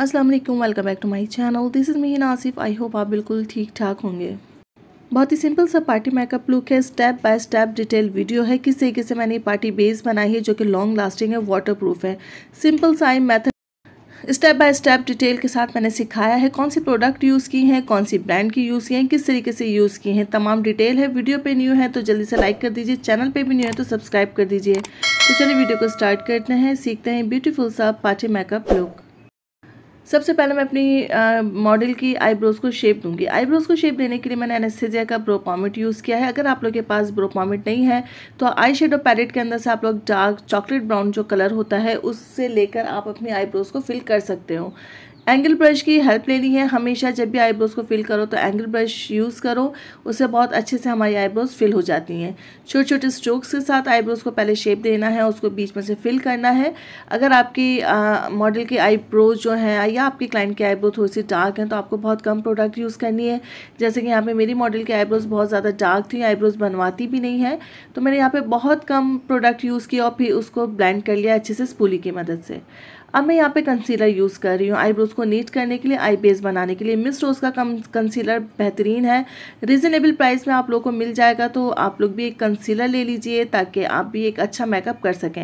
अस्सलाम वालेकुम welcome back to my channel this is me Nasif I hope आप बिल्कुल ठीक ठाक होंगे बहुत ही सिंपल सा पार्टी मेकअप लुक है step by step detail video है किस तरीके से मैंने पार्टी बेस बनाई है जो कि लॉन्ग लास्टिंग है वाटरप्रूफ है सिंपल सा eye method step by step detail के साथ मैंने सिखाया है कौन सी प्रोडक्ट यूज़ की हैं कौन सी ब्रांड की यूज़ की हैं किस तरीके से यूज़ की हैं तमाम डिटेल है वीडियो पे न्यू है तो जल्दी से लाइक कर दीजिए चैनल पे भी न्यू है तो सब्सक्राइब कर दीजिए तो चलिए वीडियो को स्टार्ट करते हैं सीखते हैं ब्यूटीफुल सा पार्टी मेकअप लुक सबसे पहले मैं अपनी मॉडल की आईब्रोज़ को शेप दूंगी आईब्रोज़ को शेप देने के लिए मैंने एनेस्थेजिया का ब्रोपामिट यूज़ किया है अगर आप लोग के पास ब्रोपामिट नहीं है तो आई शेडो पैलेट के अंदर से आप लोग डार्क चॉकलेट ब्राउन जो कलर होता है उससे लेकर आप अपनी आईब्रोज़ को फिल कर सकते हो एंगल ब्रश की हेल्प लेनी है हमेशा जब भी आईब्रोज़ को फिल करो तो एंगल ब्रश यूज़ करो उससे बहुत अच्छे से हमारी आईब्रोज़ फिल हो जाती हैं छोटे छोटे स्ट्रोक्स के साथ आईब्रोज़ को पहले शेप देना है उसको बीच में से फिल करना है अगर आपकी मॉडल की आईब्रोज जो हैं या आपके क्लाइंट की आईब्रोज थोड़ी सी डार्क हैं तो आपको बहुत कम प्रोडक्ट यूज़ करनी है जैसे कि यहाँ पर मेरी मॉडल की आईब्रोज़ बहुत ज़्यादा डार्क थी आईब्रोज़ बनवाती भी नहीं है तो मैंने यहाँ पर बहुत कम प्रोडक्ट यूज़ किया और फिर उसको ब्लैंड कर लिया अच्छे से स्पूली की मदद से अब मैं यहाँ पे कंसीलर यूज़ कर रही हूँ आईब्रोज़ को नीट करने के लिए आई बेस बनाने के लिए मिस रोज़ का कम कंसीलर बेहतरीन है रिजनेबल प्राइस में आप लोग को मिल जाएगा तो आप लोग भी एक कंसीलर ले लीजिए ताकि आप भी एक अच्छा मेकअप कर सकें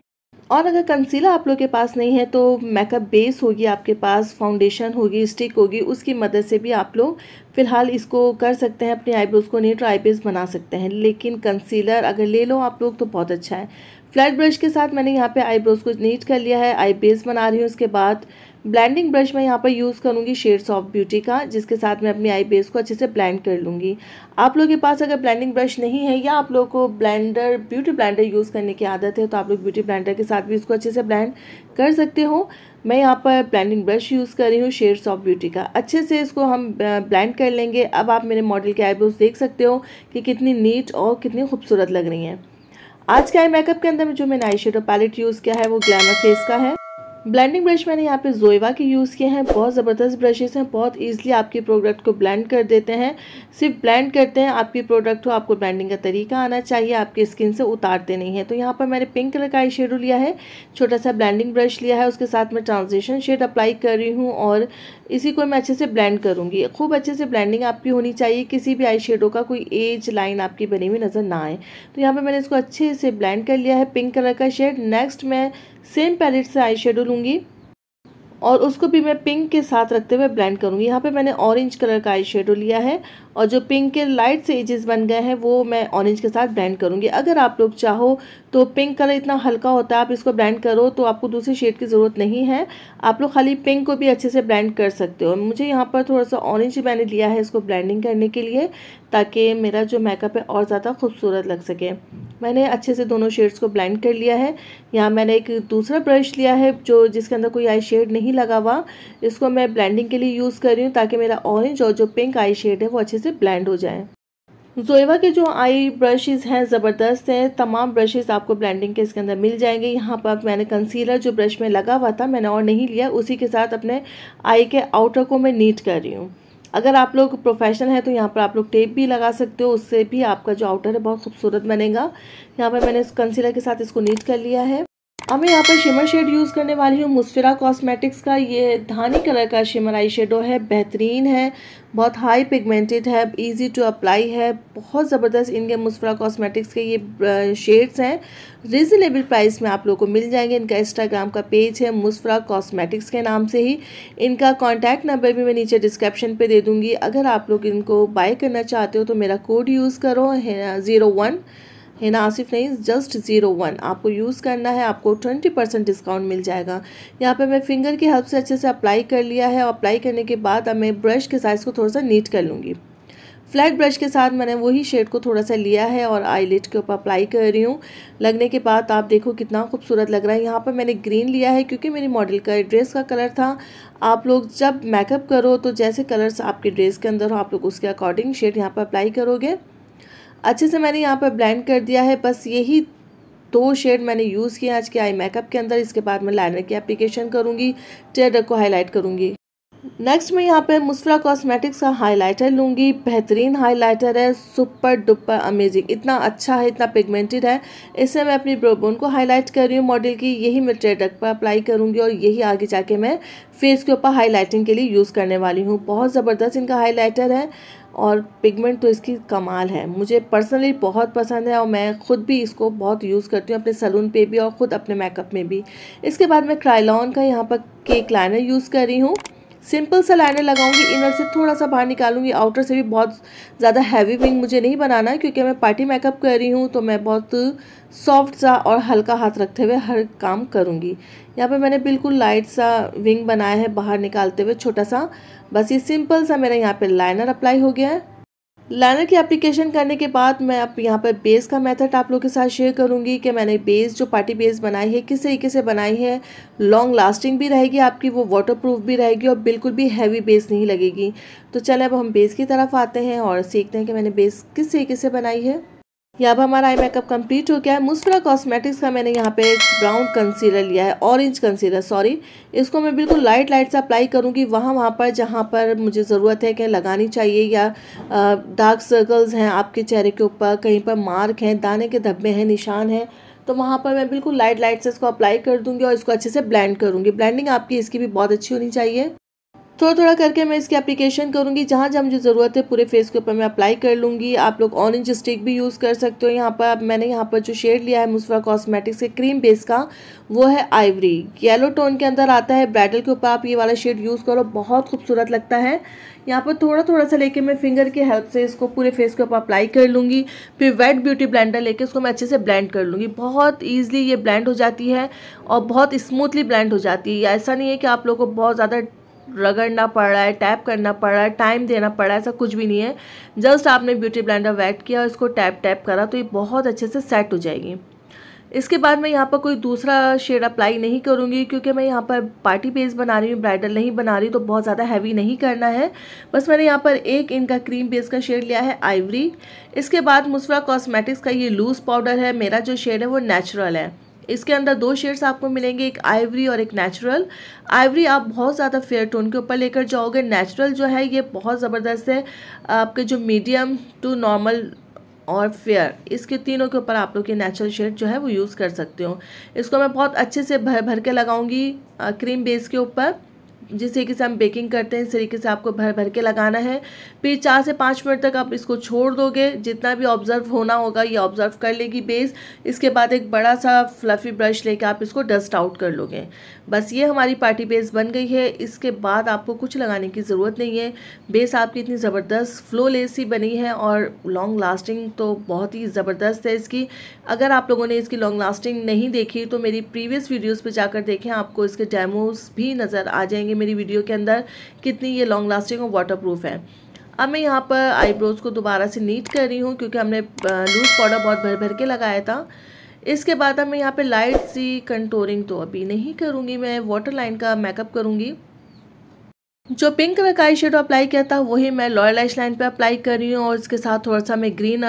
और अगर कंसीलर आप लोग के पास नहीं है तो मेकअप बेस होगी आपके पास फाउंडेशन होगी स्टिक होगी उसकी मदद से भी आप लोग फ़िलहाल इसको कर सकते हैं अपने आईब्रोज़ को नेट और आई बना सकते हैं लेकिन कंसीलर अगर ले लो आप लोग तो बहुत अच्छा है फ्लैट ब्रश के साथ मैंने यहाँ पे आईब्रोज़ को नीट कर लिया है आई बेस बना रही हूँ उसके बाद ब्लेंडिंग ब्रश मैं यहाँ पर यूज़ करूँगी शेड्स ऑफ ब्यूटी का जिसके साथ मैं अपनी आई बेस को अच्छे से ब्लेंड कर लूँगी आप लोगों के पास अगर ब्लेंडिंग ब्रश नहीं है या आप लोगों को ब्लेंडर ब्यूटी ब्लैंडर यूज़ करने की आदत है तो आप लोग ब्यूटी ब्लैंडर के साथ भी इसको अच्छे से ब्लैंड कर सकते हो मैं यहाँ पर ब्लैंडिंग ब्रश यूज़ कर रही हूँ शेयर ऑफ ब्यूटी का अच्छे से इसको हम ब्लैंड कर लेंगे अब आप मेरे मॉडल के आईब्रोज देख सकते हो कि कितनी नीट और कितनी खूबसूरत लग रही हैं आज के आई मेकअप के अंदर जो मैंने आई पैलेट यूज़ किया है वो ग्लैमर फेस का है ब्लेंडिंग ब्रश मैंने यहाँ पे जोएवा के यूज़ किए हैं बहुत ज़बरदस्त ब्रशेस हैं बहुत ईजिली आपके प्रोडक्ट को ब्लेंड कर देते हैं सिर्फ ब्लेंड करते हैं आपके प्रोडक्ट को आपको ब्लेंडिंग का तरीका आना चाहिए आपके स्किन से उतारते नहीं है तो यहाँ पर मैंने पिंक कलर का आई शेडो लिया है छोटा सा ब्लैंडिंग ब्रश लिया है उसके साथ मैं ट्रांजिशन शेड अप्लाई कर रही हूँ और इसी को मैं अच्छे से ब्लेंड करूँगी खूब अच्छे से ब्लैंडिंग आपकी होनी चाहिए किसी भी आई का कोई एज लाइन आपकी बनी हुई नज़र ना आए तो यहाँ पर मैंने इसको अच्छे से ब्लैंड कर लिया है पिंक कलर का शेड नेक्स्ट मैं सेम पैलेट से आई शेडो लूँगी और उसको भी मैं पिंक के साथ रखते हुए ब्लेंड करूँगी यहाँ पे मैंने ऑरेंज कलर का आई शेडो लिया है और जो पिंक के लाइट से एजेस बन गए हैं वो मैं ऑरेंज के साथ ब्लेंड करूँगी अगर आप लोग चाहो तो पिंक कलर इतना हल्का होता है आप इसको ब्लेंड करो तो आपको दूसरे शेड की ज़रूरत नहीं है आप लोग खाली पिंक को भी अच्छे से ब्लेंड कर सकते हो मुझे यहाँ पर थोड़ा सा ऑरेंज मैंने लिया है इसको ब्लैंडिंग करने के लिए ताकि मेरा जो मेकअप है और ज़्यादा खूबसूरत लग सके मैंने अच्छे से दोनों शेड्स को ब्लेंड कर लिया है यहाँ मैंने एक दूसरा ब्रश लिया है जो जिसके अंदर कोई आई शेड नहीं लगा हुआ इसको मैं ब्लेंडिंग के लिए यूज़ कर रही हूँ ताकि मेरा ऑरेंज और जो पिंक आई शेड है वो अच्छे से ब्लेंड हो जाए जोएवा के जो आई ब्रशेस हैं ज़बरदस्त हैं तमाम ब्रशेज़ आपको ब्लेंडिंग के इसके अंदर मिल जाएंगे यहाँ पर मैंने कंसीलर जो ब्रश में लगा हुआ था मैंने और नहीं लिया उसी के साथ अपने आई के आउटर को मैं नीट कर रही हूँ अगर आप लोग प्रोफेशनल हैं तो यहाँ पर आप लोग टेप भी लगा सकते हो उससे भी आपका जो आउटर है बहुत खूबसूरत बनेगा यहाँ पर मैंने कंसीलर के साथ इसको नीट कर लिया है अब मैं यहाँ पर शिमर शेड यूज़ करने वाली हूँ मुस्फिरा कॉस्मेटिक्स का ये धानी कलर का शिमर आई शेडो है बेहतरीन है बहुत हाई पिगमेंटेड है इजी टू अप्लाई है बहुत ज़बरदस्त इनके मुस्फरा कॉस्मेटिक्स के ये शेड्स हैं रिजनेबल प्राइस में आप लोगों को मिल जाएंगे इनका इंस्टाग्राम का पेज है मुस्फरा कॉस्मेटिक्स के नाम से ही इनका कॉन्टैक्ट नंबर भी मैं नीचे डिस्क्रिप्शन पे दे दूँगी अगर आप लोग इनको बाय करना चाहते हो तो मेरा कोड यूज़ करो ज़ीरो वन है ना आसिफ नहीं जस्ट ज़ीरो वन आपको यूज़ करना है आपको ट्वेंटी परसेंट डिस्काउंट मिल जाएगा यहाँ पे मैं फिंगर की हेल्प से अच्छे से अप्लाई कर लिया है और अप्लाई करने के बाद अब मैं ब्रश के साइज़ को थोड़ा सा नीट कर लूँगी फ्लैट ब्रश के साथ मैंने वही शेड को थोड़ा सा लिया है और आईलेट के ऊपर अप्लाई कर रही हूँ लगने के बाद आप देखो कितना खूबसूरत लग रहा है यहाँ पर मैंने ग्रीन लिया है क्योंकि मेरी मॉडल का ड्रेस का कलर था आप लोग जब मेकअप करो तो जैसे कलर्स आपके ड्रेस के अंदर हो आप लोग उसके अकॉर्डिंग शेड यहाँ पर अप्लाई करोगे अच्छे से मैंने यहाँ पर ब्लेंड कर दिया है बस यही दो शेड मैंने यूज़ किया आज के आई मेकअप के अंदर इसके बाद मैं लाइनर की एप्लीकेशन करूँगी टेडर को हाईलाइट करूँगी नेक्स्ट मैं यहाँ पे मुस्फरा कॉस्मेटिक्स का हाइलाइटर लूँगी बेहतरीन हाइलाइटर है सुपर डुपर अमेजिंग इतना अच्छा है इतना पिगमेंटेड है इससे मैं अपनी ब्रोबोन को हाईलाइट कर रही हूँ मॉडल की यही मैं ट्रेडक पर अप्लाई करूँगी और यही आगे जाके मैं फेस के ऊपर हाईलाइटिंग के लिए यूज़ करने वाली हूँ बहुत ज़बरदस्त इनका हाईलाइटर है और पिगमेंट तो इसकी कमाल है मुझे पर्सनली बहुत पसंद है और मैं ख़ुद भी इसको बहुत यूज़ करती हूँ अपने सलून पे भी और ख़ुद अपने मेकअप में भी इसके बाद मैं क्राइलॉन का यहाँ पर केक लाइनर यूज़ कर रही हूँ सिंपल सा लाइनर लगाऊंगी इनर से थोड़ा सा बाहर निकालूंगी आउटर से भी बहुत ज़्यादा हैवी विंग मुझे नहीं बनाना है क्योंकि मैं पार्टी मेकअप कर रही हूँ तो मैं बहुत सॉफ्ट सा और हल्का हाथ रखते हुए हर काम करूँगी यहाँ पे मैंने बिल्कुल लाइट सा विंग बनाया है बाहर निकालते हुए छोटा सा बस ये सिंपल सा मेरा यहाँ पर लाइनर अप्लाई हो गया है लाइनर की एप्लीकेशन करने के बाद मैं अब यहाँ पर बेस का मेथड आप लोगों के साथ शेयर करूँगी कि मैंने बेस जो पार्टी बेस बनाई है किस तरीके से बनाई है लॉन्ग लास्टिंग भी रहेगी आपकी वो वाटरप्रूफ भी रहेगी और बिल्कुल भी हैवी बेस नहीं लगेगी तो चले अब हम बेस की तरफ आते हैं और सीखते हैं कि मैंने बेस किस तरीके से बनाई है यहाँ पर हमारा आई मेकअप कंप्लीट हो गया है मुस्फिला कॉस्मेटिक्स का मैंने यहाँ पे ब्राउन कंसीलर लिया है ऑरेंज कंसीलर सॉरी इसको मैं बिल्कुल लाइट लाइट से अप्लाई करूँगी वहाँ वहाँ पर जहाँ पर मुझे ज़रूरत है कि लगानी चाहिए या डार्क सर्कल्स हैं आपके चेहरे के ऊपर कहीं पर मार्क हैं दाने के धब्बे हैं निशान हैं तो वहाँ पर मैं बिल्कुल लाइट लाइट से इसको अप्लाई कर दूँगी और इसको अच्छे से ब्लैंड करूँगी ब्लैंडिंग आपकी इसकी भी बहुत अच्छी होनी चाहिए थोड़ा थोड़ा करके मैं इसकी एप्लीकेशन करूँगी जहाँ जहाँ मुझे ज़रूरत है पूरे फेस के ऊपर मैं अप्लाई कर लूँगी आप लोग ऑरेंज स्टिक भी यूज़ कर सकते हो यहाँ पर अब मैंने यहाँ पर जो शेड लिया है मुसफा कॉस्मेटिक्स के क्रीम बेस का वो है आइवरी येलो टोन के अंदर आता है ब्राइडल के ऊपर आप ये वाला शेड यूज़ करो बहुत खूबसूरत लगता है यहाँ पर थोड़ा थोड़ा सा लेके मैं फिंगर की हेल्प से इसको पूरे फेस के ऊपर अप्लाई कर लूँगी फिर वेट ब्यूटी ब्लेंडर लेके इसको मैं अच्छे से ब्लेंड कर लूँगी बहुत ईजिली ये ब्लेंड हो जाती है और बहुत स्मूथली ब्लेंड हो जाती है ऐसा नहीं है कि आप लोग को बहुत ज़्यादा रगड़ना पड़ रहा है टैप करना पड़ रहा है टाइम देना पड़ रहा है ऐसा कुछ भी नहीं है जस्ट आपने ब्यूटी ब्लेंडर वैट किया और इसको टैप टैप करा तो ये बहुत अच्छे से सेट हो जाएगी इसके बाद मैं यहाँ पर कोई दूसरा शेड अप्लाई नहीं करूँगी क्योंकि मैं यहाँ पर पार्टी बेस बना रही हूँ ब्राइडल नहीं बना रही तो बहुत ज़्यादा हैवी नहीं करना है बस मैंने यहाँ पर एक इनका क्रीम बेस का शेड लिया है आइवरी इसके बाद मुसरा कॉस्मेटिक्स का ये लूज़ पाउडर है मेरा जो शेड है वो नेचुरल है इसके अंदर दो शेड्स आपको मिलेंगे एक आइवरी और एक नेचुरल आइवरी आप बहुत ज़्यादा फेयर टोन के ऊपर लेकर जाओगे नेचुरल जो है ये बहुत ज़बरदस्त है आपके जो मीडियम टू नॉर्मल और फेयर इसके तीनों के ऊपर आप लोग ये नेचुरल शेड जो है वो यूज़ कर सकते हो इसको मैं बहुत अच्छे से भर भर के लगाऊंगी क्रीम बेस के ऊपर जिस तरीके से हम बेकिंग करते हैं इस तरीके से आपको भर भर के लगाना है फिर चार से पाँच मिनट तक आप इसको छोड़ दोगे जितना भी ऑब्जर्व होना होगा ये ऑब्जर्व कर लेगी बेस इसके बाद एक बड़ा सा फ्लफ़ी ब्रश लेके आप इसको डस्ट आउट कर लोगे बस ये हमारी पार्टी बेस बन गई है इसके बाद आपको कुछ लगाने की ज़रूरत नहीं है बेस आपकी इतनी ज़बरदस्त फ्लो लेसी बनी है और लॉन्ग लास्टिंग तो बहुत ही ज़बरदस्त है इसकी अगर आप लोगों ने इसकी लॉन्ग लास्टिंग नहीं देखी तो मेरी प्रीवियस वीडियोज़ पर जाकर देखें आपको इसके डेमोज़ भी नज़र आ जाएंगे मेरी वीडियो के अंदर कितनी ये लॉन्ग लास्टिंग और वाटर प्रूफ है अब मैं यहाँ पर आईब्रोज़ को दोबारा से नीट कर रही हूँ क्योंकि हमने लूज़ पाउडर बहुत भर भर के लगाया था इसके बाद अब मैं यहाँ पे लाइट सी कंटोरिंग तो अभी नहीं करूँगी मैं वाटर लाइन का मेकअप करूँगी जो पिंक कलर का आई शेडो अप्लाई किया था वही मैं लॉयल आइश लाइन पर अप्लाई कर रही हूँ और इसके साथ थोड़ा सा मैं ग्रीन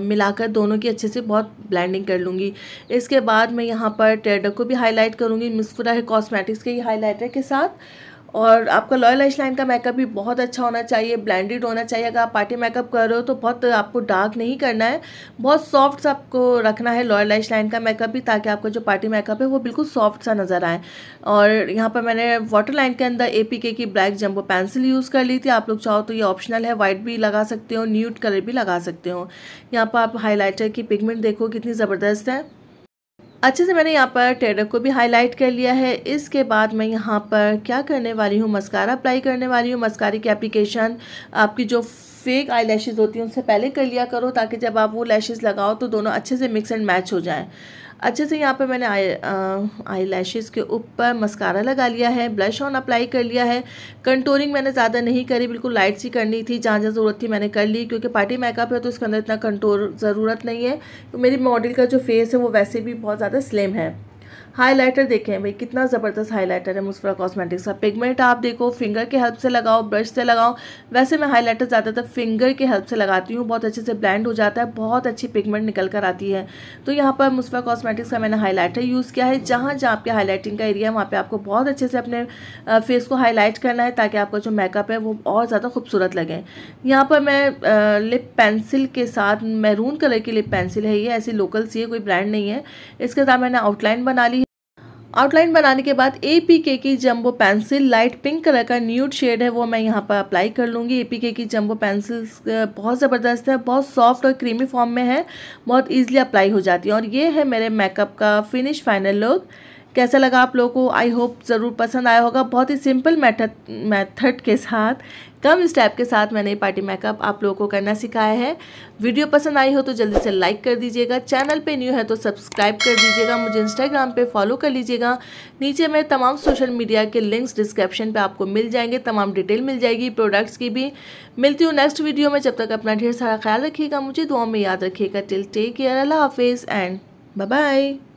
मिलाकर दोनों की अच्छे से बहुत ब्लेंडिंग कर लूँगी इसके बाद मैं यहाँ पर टेडर को भी हाईलाइट करूँगी मिसफुरा है कॉस्मेटिक्स के ही हाईलाइटर के साथ और आपका लॉयल आइश लाइन का मेकअप भी बहुत अच्छा होना चाहिए ब्लैंडेड होना चाहिए अगर आप पार्टी मेकअप कर रहे हो तो बहुत आपको डार्क नहीं करना है बहुत सॉफ्ट सा आपको रखना है लॉयल आइश लाइन का मेकअप भी ताकि आपका जो पार्टी मेकअप है वो बिल्कुल सॉफ्ट सा नज़र आए और यहाँ पर मैंने वाटर लाइन के अंदर ए की ब्लैक जम्बो पेंसिल यूज़ कर ली थी आप लोग चाहो तो ये ऑप्शनल है वाइट भी लगा सकते हो न्यूट कलर भी लगा सकते हो यहाँ पर आप हाईलाइटर की पिगमेंट देखो कितनी ज़बरदस्त है अच्छे से मैंने यहाँ पर टेडर को भी हाईलाइट कर लिया है इसके बाद मैं यहाँ पर क्या करने वाली हूँ मस्कारा अप्लाई करने वाली हूँ मस्कारी की एप्लीकेशन आपकी जो फेक आई लैशेज़ होती हैं उनसे पहले कर लिया करो ताकि जब आप वो लैशेज़ लगाओ तो दोनों अच्छे से मिक्स एंड मैच हो जाएँ अच्छे से यहाँ पे मैंने आई आई लैशेज़ के ऊपर मस्कारा लगा लिया है ब्लश ऑन अप्लाई कर लिया है कंटोरिंग मैंने ज़्यादा नहीं करी बिल्कुल लाइट सी करनी थी जहाँ जहाँ ज़रूरत थी मैंने कर ली क्योंकि पार्टी मेकअप है तो इसके अंदर इतना कंट्रोल ज़रूरत नहीं है तो मेरी मॉडल का जो फेस है वो वैसे भी बहुत ज़्यादा स्लिम है हाइलाइटर देखें भाई कितना ज़बरदस्त हाइलाइटर है मुस्फरा कॉस्मेटिक्स का पिगमेंट आप देखो फिंगर के हेल्प से लगाओ ब्रश से लगाओ वैसे मैं हाइलाइटर ज़्यादातर फिंगर के हेल्प से लगाती हूँ बहुत अच्छे से ब्लेंड हो जाता है बहुत अच्छी पिगमेंट निकल कर आती है तो यहाँ पर मुस्फरा कॉस्मेटिक्स का मैंने हाईलाइटर यूज़ किया है जहाँ जहाँ आपके हाईलाइटिंग का एरिया है वहाँ पर आपको बहुत अच्छे से अपने फेस को हाईलाइट करना है ताकि आपका जो मेकअप है वो और ज़्यादा खूबसूरत लगे यहाँ पर मैं लिप पेंसिल के साथ मैरून कलर की लिप पेंसिल है ये ऐसी लोकल सी है कोई ब्रांड नहीं है इसके साथ मैंने आउटलाइन बना आउटलाइन बनाने के बाद ए पी के की jumbo pencil light pink colour का न्यूड शेड है वो मैं यहाँ पर अप्लाई कर लूँगी ए पी के की जम्बो पेंसिल बहुत ज़बरदस्त है बहुत सॉफ्ट और क्रीमी फॉर्म में है बहुत ईजिली अप्लाई हो जाती है और ये है मेरे मेकअप का फिनिश फाइनल लुक कैसा लगा आप लोगों को आई होप ज़रूर पसंद आया होगा बहुत ही सिंपल मैथड मैथड के साथ कम स्टेप के साथ मैंने पार्टी मेकअप आप लोगों को करना सिखाया है वीडियो पसंद आई हो तो जल्दी से लाइक कर दीजिएगा चैनल पे न्यू है तो सब्सक्राइब कर दीजिएगा मुझे इंस्टाग्राम पे फॉलो कर लीजिएगा नीचे मेरे तमाम सोशल मीडिया के लिंक्स डिस्क्रिप्शन पे आपको मिल जाएंगे तमाम डिटेल मिल जाएगी प्रोडक्ट्स की भी मिलती हूँ नेक्स्ट वीडियो में जब तक अपना ढेर सारा ख्याल रखिएगा मुझे दुआ में याद रखिएगा टिल टेक केयर अल्लाह हाफिज़ एंड बाय